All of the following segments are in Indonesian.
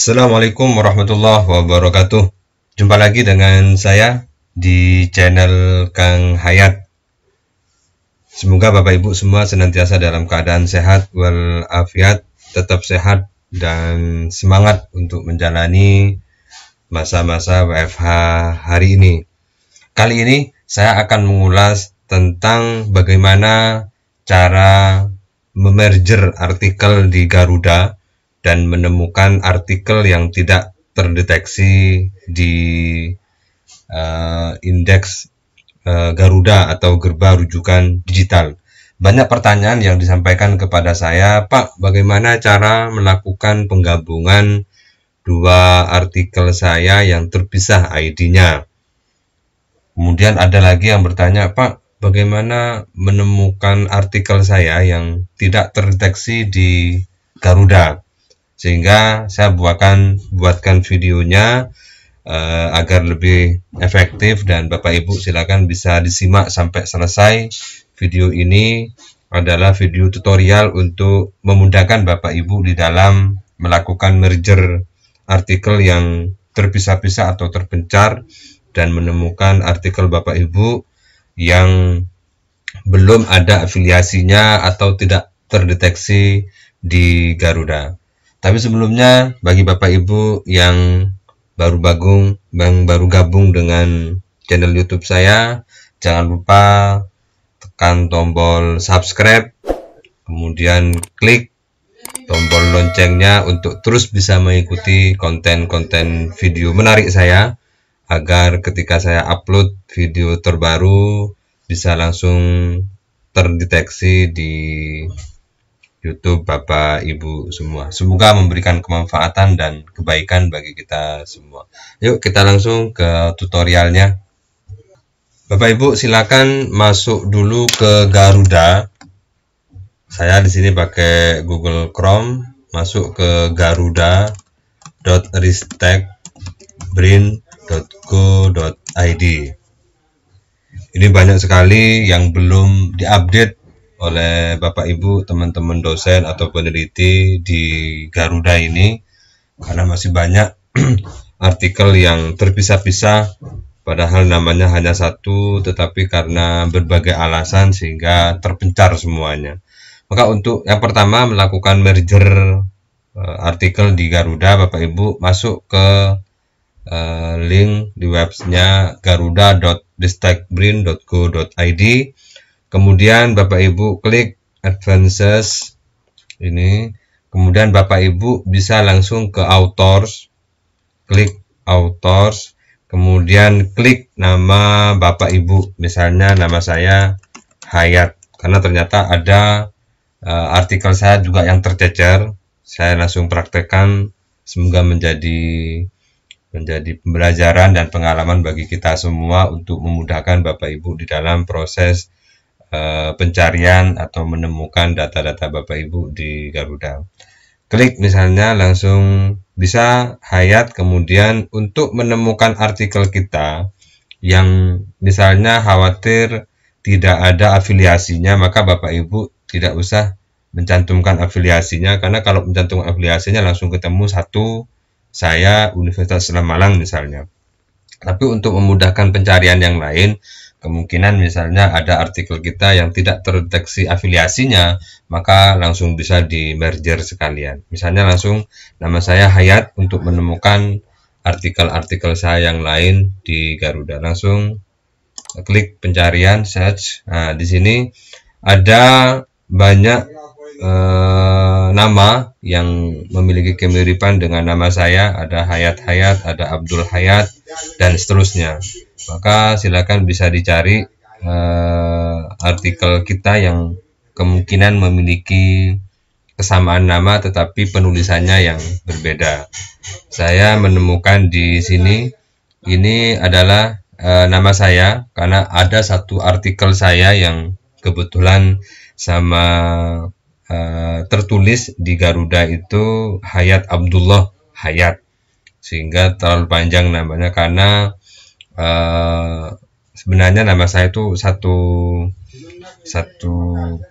Assalamualaikum warahmatullahi wabarakatuh. Jumpa lagi dengan saya di channel Kang Hayat. Semoga Bapak Ibu semua senantiasa dalam keadaan sehat walafiat, tetap sehat dan semangat untuk menjalani masa-masa WFH hari ini. Kali ini saya akan mengulas tentang bagaimana cara memerger artikel di Garuda dan menemukan artikel yang tidak terdeteksi di uh, indeks uh, Garuda atau Gerba rujukan digital. Banyak pertanyaan yang disampaikan kepada saya, Pak, bagaimana cara melakukan penggabungan dua artikel saya yang terpisah ID-nya? Kemudian ada lagi yang bertanya, Pak, bagaimana menemukan artikel saya yang tidak terdeteksi di Garuda? sehingga saya buatkan buatkan videonya uh, agar lebih efektif dan Bapak Ibu silakan bisa disimak sampai selesai video ini adalah video tutorial untuk memudahkan Bapak Ibu di dalam melakukan merger artikel yang terpisah-pisah atau terpencar dan menemukan artikel Bapak Ibu yang belum ada afiliasinya atau tidak terdeteksi di Garuda. Tapi sebelumnya bagi Bapak Ibu yang baru bagung, yang baru gabung dengan channel YouTube saya, jangan lupa tekan tombol subscribe, kemudian klik tombol loncengnya untuk terus bisa mengikuti konten-konten video menarik saya agar ketika saya upload video terbaru bisa langsung terdeteksi di YouTube Bapak Ibu semua. Semoga memberikan kemanfaatan dan kebaikan bagi kita semua. Yuk kita langsung ke tutorialnya. Bapak Ibu silakan masuk dulu ke Garuda. Saya di sini pakai Google Chrome, masuk ke garuda.ristekbrin.go.id. Ini banyak sekali yang belum diupdate oleh Bapak Ibu, teman-teman dosen atau peneliti di Garuda ini karena masih banyak artikel yang terpisah-pisah padahal namanya hanya satu tetapi karena berbagai alasan sehingga terpencar semuanya. Maka untuk yang pertama melakukan merger uh, artikel di Garuda Bapak Ibu masuk ke uh, link di websnya garuda.distackbrain.co.id kemudian Bapak Ibu klik advances ini kemudian Bapak Ibu bisa langsung ke authors klik authors kemudian klik nama Bapak Ibu misalnya nama saya Hayat karena ternyata ada uh, artikel saya juga yang tercecer saya langsung praktekkan semoga menjadi menjadi pembelajaran dan pengalaman bagi kita semua untuk memudahkan Bapak Ibu di dalam proses Eh, pencarian atau menemukan data-data Bapak Ibu di Garuda. Klik misalnya langsung bisa Hayat kemudian untuk menemukan artikel kita yang misalnya khawatir tidak ada afiliasinya maka Bapak Ibu tidak usah mencantumkan afiliasinya karena kalau mencantumkan afiliasinya langsung ketemu satu saya Universitas Malang misalnya. Tapi untuk memudahkan pencarian yang lain, kemungkinan misalnya ada artikel kita yang tidak terdeteksi afiliasinya, maka langsung bisa di merger sekalian. Misalnya langsung nama saya Hayat untuk menemukan artikel-artikel saya yang lain di Garuda. Langsung klik pencarian search. Nah, di sini ada banyak eh, nama yang memiliki kemiripan dengan nama saya, ada Hayat Hayat, ada Abdul Hayat dan seterusnya maka silakan bisa dicari uh, artikel kita yang kemungkinan memiliki kesamaan nama tetapi penulisannya yang berbeda. Saya menemukan di sini ini adalah e, nama saya karena ada satu artikel saya yang kebetulan sama e, tertulis di Garuda itu Hayat Abdullah Hayat sehingga terlalu panjang namanya karena Eh, sebenarnya nama saya itu satu satu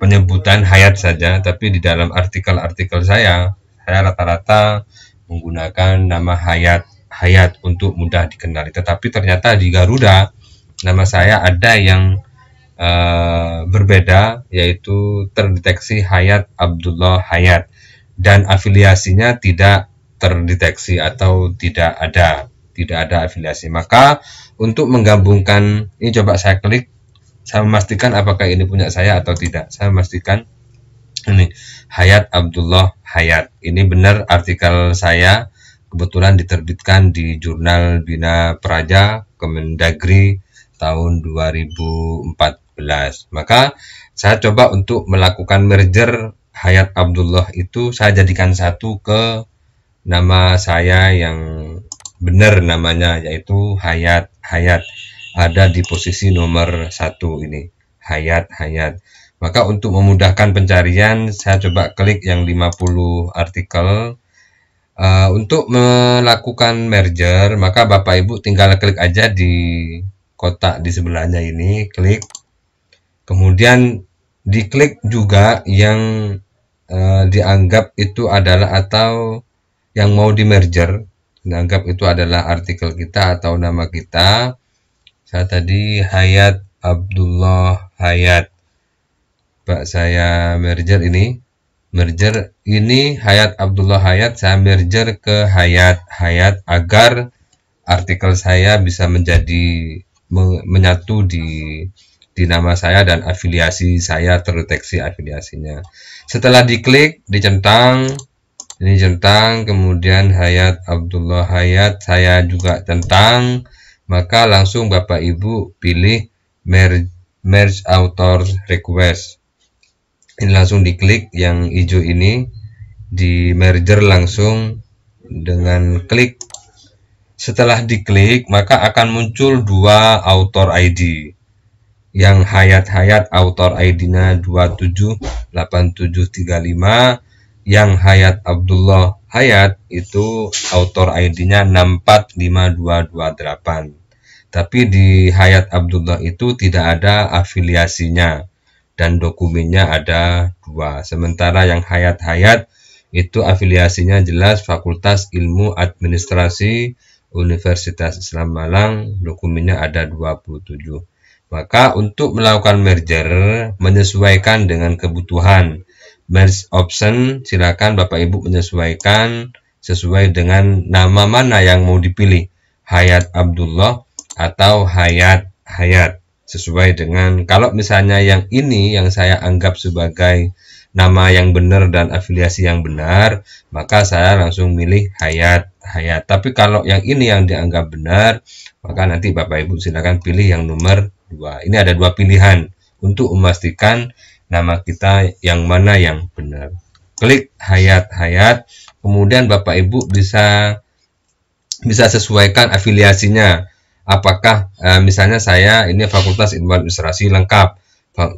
penyebutan hayat saja tapi di dalam artikel-artikel saya saya rata-rata menggunakan nama hayat hayat untuk mudah dikenali tetapi ternyata di Garuda nama saya ada yang uh, berbeda yaitu terdeteksi hayat Abdullah Hayat dan afiliasinya tidak terdeteksi atau tidak ada tidak ada afiliasi maka untuk menggabungkan ini coba saya klik saya memastikan apakah ini punya saya atau tidak saya memastikan ini Hayat Abdullah Hayat ini benar artikel saya kebetulan diterbitkan di jurnal Bina Praja Kemendagri tahun 2014 maka saya coba untuk melakukan merger Hayat Abdullah itu saya jadikan satu ke nama saya yang benar namanya yaitu Hayat Hayat ada di posisi nomor satu ini Hayat Hayat maka untuk memudahkan pencarian saya coba klik yang 50 artikel uh, untuk melakukan merger maka Bapak Ibu tinggal klik aja di kotak di sebelahnya ini klik kemudian diklik juga yang uh, dianggap itu adalah atau yang mau di merger dianggap itu adalah artikel kita atau nama kita saya tadi Hayat Abdullah Hayat Pak saya merger ini merger ini Hayat Abdullah Hayat saya merger ke Hayat Hayat agar artikel saya bisa menjadi menyatu di di nama saya dan afiliasi saya terdeteksi afiliasinya. Setelah diklik, dicentang, ini centang, kemudian Hayat Abdullah Hayat saya juga centang, maka langsung Bapak Ibu pilih merge, merge author request ini langsung diklik yang hijau ini di merger langsung dengan klik setelah diklik maka akan muncul dua author ID yang Hayat Hayat author ID-nya 278735 yang Hayat Abdullah Hayat itu autor ID-nya 645228. Tapi di Hayat Abdullah itu tidak ada afiliasinya dan dokumennya ada dua. Sementara yang Hayat Hayat itu afiliasinya jelas Fakultas Ilmu Administrasi Universitas Islam Malang, dokumennya ada 27. Maka untuk melakukan merger menyesuaikan dengan kebutuhan merge option silakan Bapak Ibu menyesuaikan sesuai dengan nama mana yang mau dipilih Hayat Abdullah atau Hayat Hayat sesuai dengan kalau misalnya yang ini yang saya anggap sebagai nama yang benar dan afiliasi yang benar, maka saya langsung milih Hayat. Hayat. Tapi kalau yang ini yang dianggap benar, maka nanti Bapak Ibu silakan pilih yang nomor dua Ini ada dua pilihan untuk memastikan nama kita yang mana yang benar. Klik hayat-hayat, kemudian Bapak Ibu bisa bisa sesuaikan afiliasinya. Apakah eh, misalnya saya ini Fakultas Ilmu Administrasi lengkap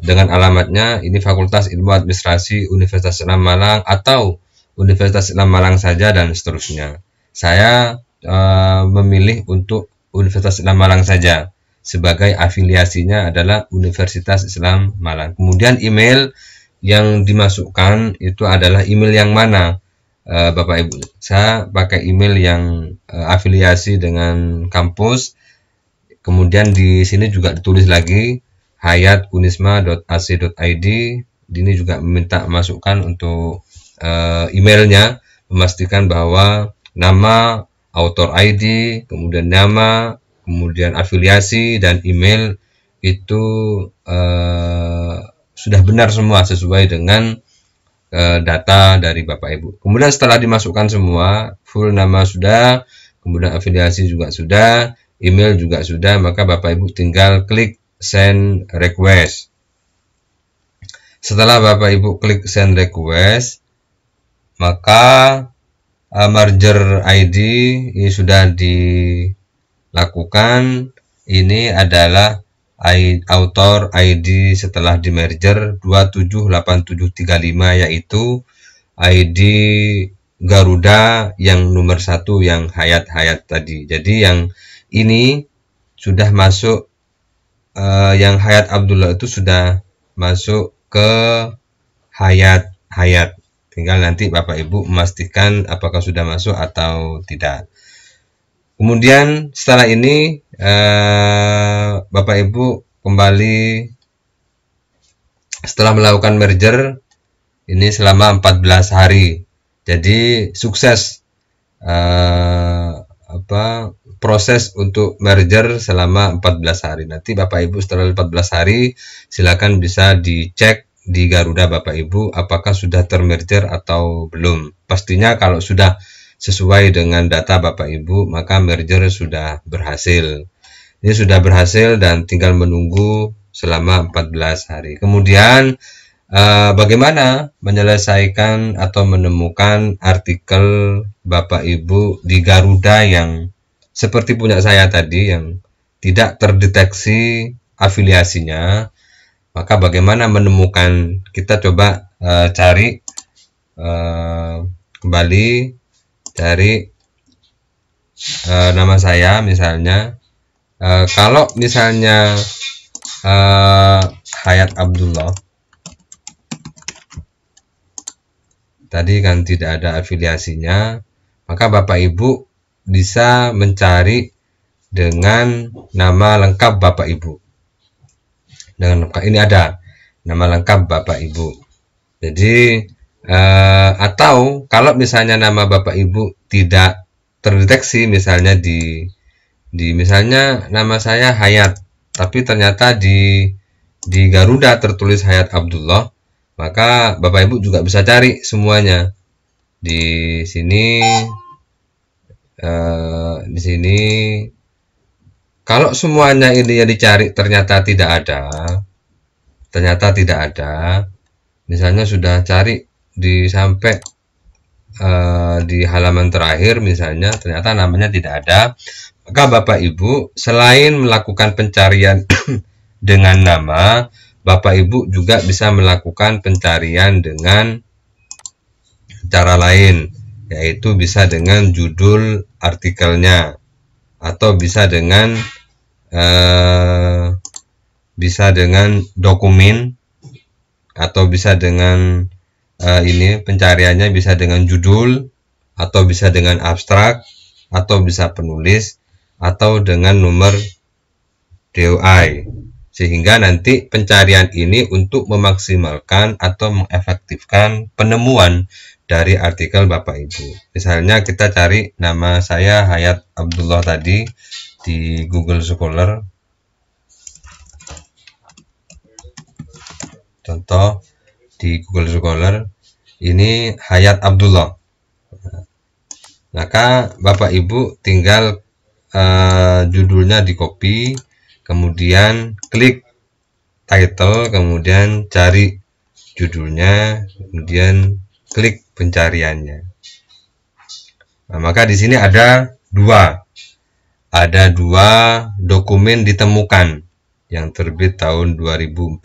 dengan alamatnya ini Fakultas Ilmu Administrasi Universitas Islam Malang atau Universitas Islam Malang saja dan seterusnya. Saya eh, memilih untuk Universitas Islam Malang saja sebagai afiliasinya adalah Universitas Islam Malang. Kemudian email yang dimasukkan itu adalah email yang mana eh, Bapak Ibu. Saya pakai email yang eh, afiliasi dengan kampus. Kemudian di sini juga ditulis lagi hayatunisma.ac.id. Ini juga meminta masukkan untuk eh, emailnya memastikan bahwa nama author ID, kemudian nama kemudian afiliasi dan email itu uh, sudah benar semua sesuai dengan uh, data dari Bapak Ibu. Kemudian setelah dimasukkan semua, full nama sudah, kemudian afiliasi juga sudah, email juga sudah, maka Bapak Ibu tinggal klik send request. Setelah Bapak Ibu klik send request, maka uh, merger ID ini sudah di lakukan ini adalah I, author ID setelah di merger 278735 yaitu ID Garuda yang nomor satu yang hayat-hayat tadi. Jadi yang ini sudah masuk uh, yang hayat Abdullah itu sudah masuk ke hayat hayat. Tinggal nanti Bapak Ibu memastikan apakah sudah masuk atau tidak. Kemudian setelah ini eh, Bapak Ibu kembali setelah melakukan merger ini selama 14 hari. Jadi sukses eh, apa proses untuk merger selama 14 hari. Nanti Bapak Ibu setelah 14 hari silakan bisa dicek di Garuda Bapak Ibu apakah sudah termerger atau belum. Pastinya kalau sudah sesuai dengan data Bapak Ibu, maka merger sudah berhasil. Ini sudah berhasil dan tinggal menunggu selama 14 hari. Kemudian eh, bagaimana menyelesaikan atau menemukan artikel Bapak Ibu di Garuda yang seperti punya saya tadi yang tidak terdeteksi afiliasinya, maka bagaimana menemukan kita coba uh, cari uh, kembali dari e, nama saya misalnya e, kalau misalnya e, Hayat Abdullah tadi kan tidak ada afiliasinya maka Bapak Ibu bisa mencari dengan nama lengkap Bapak Ibu dengan ini ada nama lengkap Bapak Ibu jadi Uh, atau kalau misalnya nama bapak ibu tidak terdeteksi misalnya di di misalnya nama saya Hayat tapi ternyata di di Garuda tertulis Hayat Abdullah maka bapak ibu juga bisa cari semuanya di sini uh, di sini kalau semuanya ini yang dicari ternyata tidak ada ternyata tidak ada misalnya sudah cari di sampai uh, di halaman terakhir misalnya ternyata namanya tidak ada maka Bapak Ibu selain melakukan pencarian dengan nama Bapak Ibu juga bisa melakukan pencarian dengan cara lain yaitu bisa dengan judul artikelnya atau bisa dengan uh, bisa dengan dokumen atau bisa dengan uh, ini pencariannya bisa dengan judul atau bisa dengan abstrak atau bisa penulis atau dengan nomor DOI sehingga nanti pencarian ini untuk memaksimalkan atau mengefektifkan penemuan dari artikel Bapak Ibu. Misalnya kita cari nama saya Hayat Abdullah tadi di Google Scholar. Contoh di Google Scholar ini Hayat Abdullah maka Bapak Ibu tinggal uh, judulnya di copy kemudian klik title kemudian cari judulnya kemudian klik pencariannya nah, maka di sini ada dua ada dua dokumen ditemukan yang terbit tahun 2014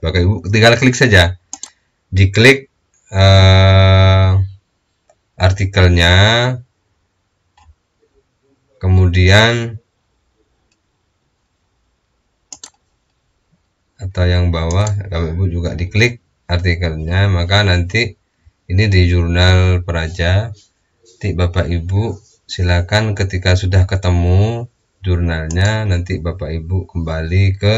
Bapak Ibu tinggal klik saja diklik uh, artikelnya kemudian atau yang bawah Bapak Ibu juga diklik artikelnya maka nanti ini di jurnal peraja nanti Bapak Ibu silakan ketika sudah ketemu jurnalnya nanti Bapak Ibu kembali ke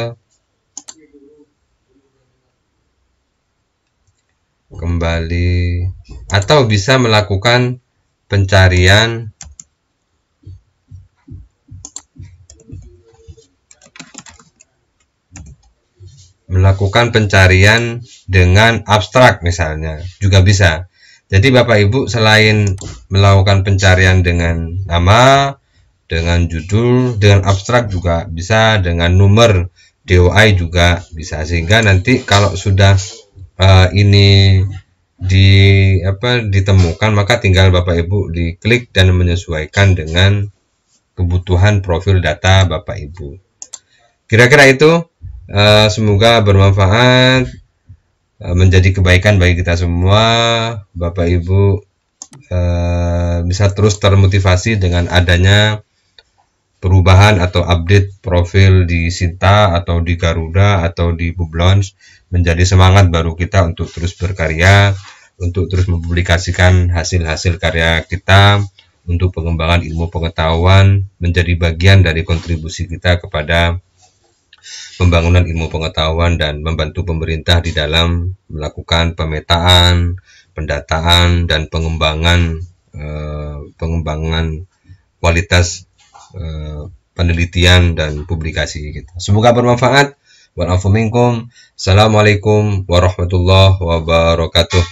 kembali atau bisa melakukan pencarian melakukan pencarian dengan abstrak misalnya juga bisa jadi Bapak Ibu selain melakukan pencarian dengan nama dengan judul dengan abstrak juga bisa dengan nomor DOI juga bisa sehingga nanti kalau sudah uh, ini di apa ditemukan maka tinggal Bapak Ibu diklik dan menyesuaikan dengan kebutuhan profil data Bapak Ibu. Kira-kira itu uh, semoga bermanfaat uh, menjadi kebaikan bagi kita semua. Bapak Ibu uh, bisa terus termotivasi dengan adanya perubahan atau update profil di Sinta atau di Garuda atau di Bublons menjadi semangat baru kita untuk terus berkarya, untuk terus mempublikasikan hasil-hasil karya kita, untuk pengembangan ilmu pengetahuan menjadi bagian dari kontribusi kita kepada pembangunan ilmu pengetahuan dan membantu pemerintah di dalam melakukan pemetaan, pendataan dan pengembangan eh, pengembangan kualitas eh, penelitian dan publikasi kita. Semoga bermanfaat wal Assalamualaikum warahmatullahi wabarakatuh.